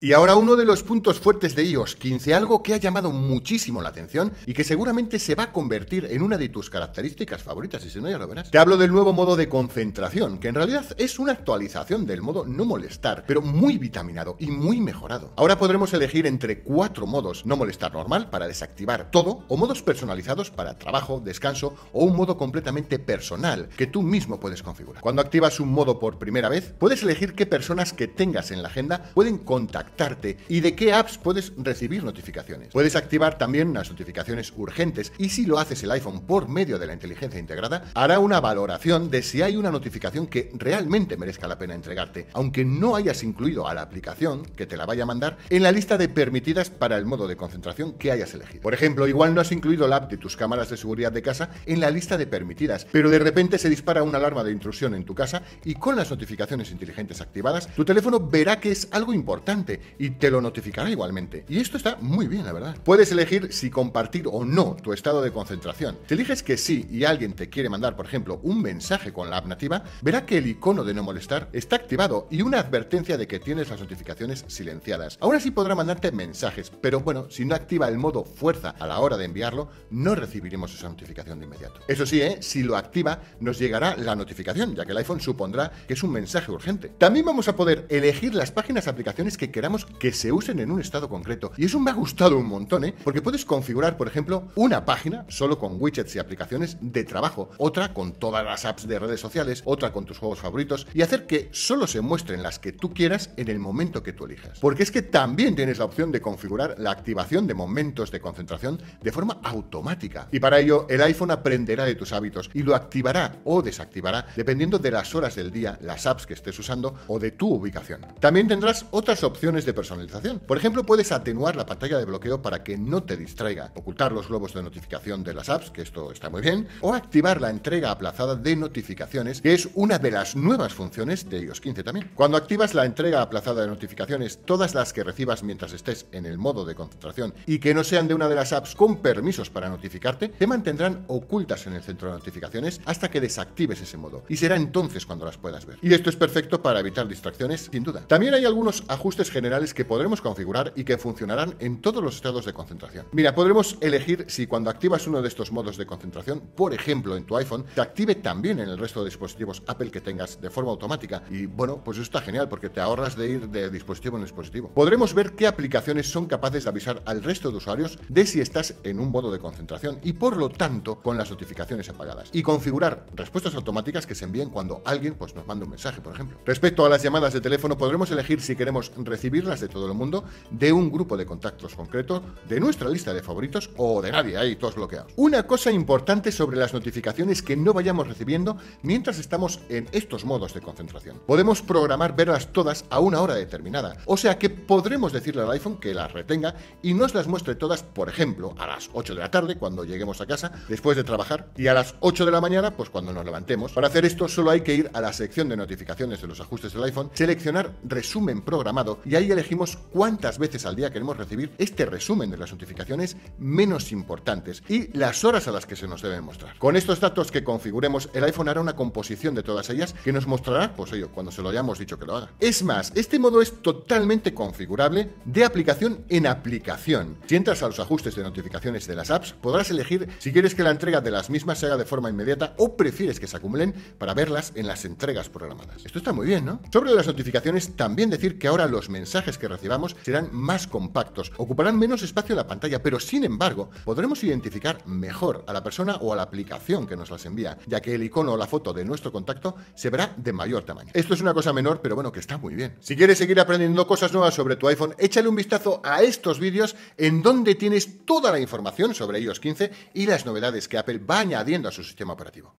Y ahora uno de los puntos fuertes de iOS 15, algo que ha llamado muchísimo la atención y que seguramente se va a convertir en una de tus características favoritas, y si no ya lo verás. Te hablo del nuevo modo de concentración, que en realidad es una actualización del modo no molestar, pero muy vitaminado y muy mejorado. Ahora podremos elegir entre cuatro modos, no molestar normal para desactivar todo, o modos personalizados para trabajo, descanso o un modo completamente personal que tú mismo puedes configurar. Cuando activas un modo por primera vez, puedes elegir qué personas que tengas en la agenda pueden contactar contactarte y de qué apps puedes recibir notificaciones. Puedes activar también las notificaciones urgentes y si lo haces el iPhone por medio de la inteligencia integrada, hará una valoración de si hay una notificación que realmente merezca la pena entregarte, aunque no hayas incluido a la aplicación que te la vaya a mandar en la lista de permitidas para el modo de concentración que hayas elegido. Por ejemplo, igual no has incluido la app de tus cámaras de seguridad de casa en la lista de permitidas, pero de repente se dispara una alarma de intrusión en tu casa y con las notificaciones inteligentes activadas, tu teléfono verá que es algo importante y te lo notificará igualmente. Y esto está muy bien, la verdad. Puedes elegir si compartir o no tu estado de concentración. te eliges que sí y alguien te quiere mandar, por ejemplo, un mensaje con la app nativa, verá que el icono de no molestar está activado y una advertencia de que tienes las notificaciones silenciadas. Aún así podrá mandarte mensajes, pero bueno, si no activa el modo fuerza a la hora de enviarlo, no recibiremos esa notificación de inmediato. Eso sí, ¿eh? si lo activa, nos llegará la notificación, ya que el iPhone supondrá que es un mensaje urgente. También vamos a poder elegir las páginas aplicaciones que queramos que se usen en un estado concreto. Y eso me ha gustado un montón, ¿eh? Porque puedes configurar, por ejemplo, una página solo con widgets y aplicaciones de trabajo, otra con todas las apps de redes sociales, otra con tus juegos favoritos y hacer que solo se muestren las que tú quieras en el momento que tú elijas. Porque es que también tienes la opción de configurar la activación de momentos de concentración de forma automática. Y para ello, el iPhone aprenderá de tus hábitos y lo activará o desactivará dependiendo de las horas del día, las apps que estés usando o de tu ubicación. También tendrás otras opciones de personalización. Por ejemplo, puedes atenuar la pantalla de bloqueo para que no te distraiga, ocultar los globos de notificación de las apps, que esto está muy bien, o activar la entrega aplazada de notificaciones, que es una de las nuevas funciones de iOS 15 también. Cuando activas la entrega aplazada de notificaciones, todas las que recibas mientras estés en el modo de concentración y que no sean de una de las apps con permisos para notificarte, te mantendrán ocultas en el centro de notificaciones hasta que desactives ese modo, y será entonces cuando las puedas ver. Y esto es perfecto para evitar distracciones, sin duda. También hay algunos ajustes generales que podremos configurar y que funcionarán en todos los estados de concentración. Mira, podremos elegir si cuando activas uno de estos modos de concentración, por ejemplo en tu iPhone, se active también en el resto de dispositivos Apple que tengas de forma automática. Y bueno, pues eso está genial porque te ahorras de ir de dispositivo en dispositivo. Podremos ver qué aplicaciones son capaces de avisar al resto de usuarios de si estás en un modo de concentración y por lo tanto con las notificaciones apagadas. Y configurar respuestas automáticas que se envíen cuando alguien pues, nos manda un mensaje, por ejemplo. Respecto a las llamadas de teléfono, podremos elegir si queremos recibir las de todo el mundo, de un grupo de contactos concreto, de nuestra lista de favoritos o de nadie, ahí todos bloqueados. Una cosa importante sobre las notificaciones que no vayamos recibiendo mientras estamos en estos modos de concentración. Podemos programar verlas todas a una hora determinada, o sea que podremos decirle al iPhone que las retenga y nos las muestre todas, por ejemplo, a las 8 de la tarde cuando lleguemos a casa después de trabajar y a las 8 de la mañana pues cuando nos levantemos. Para hacer esto solo hay que ir a la sección de notificaciones de los ajustes del iPhone, seleccionar resumen programado y ahí elegimos cuántas veces al día queremos recibir este resumen de las notificaciones menos importantes y las horas a las que se nos deben mostrar. Con estos datos que configuremos, el iPhone hará una composición de todas ellas que nos mostrará, pues ello, cuando se lo hayamos dicho que lo haga. Es más, este modo es totalmente configurable de aplicación en aplicación. Si entras a los ajustes de notificaciones de las apps, podrás elegir si quieres que la entrega de las mismas se haga de forma inmediata o prefieres que se acumulen para verlas en las entregas programadas. Esto está muy bien, ¿no? Sobre las notificaciones, también decir que ahora los mensajes mensajes que recibamos serán más compactos, ocuparán menos espacio en la pantalla, pero sin embargo podremos identificar mejor a la persona o a la aplicación que nos las envía, ya que el icono o la foto de nuestro contacto se verá de mayor tamaño. Esto es una cosa menor, pero bueno, que está muy bien. Si quieres seguir aprendiendo cosas nuevas sobre tu iPhone, échale un vistazo a estos vídeos en donde tienes toda la información sobre iOS 15 y las novedades que Apple va añadiendo a su sistema operativo.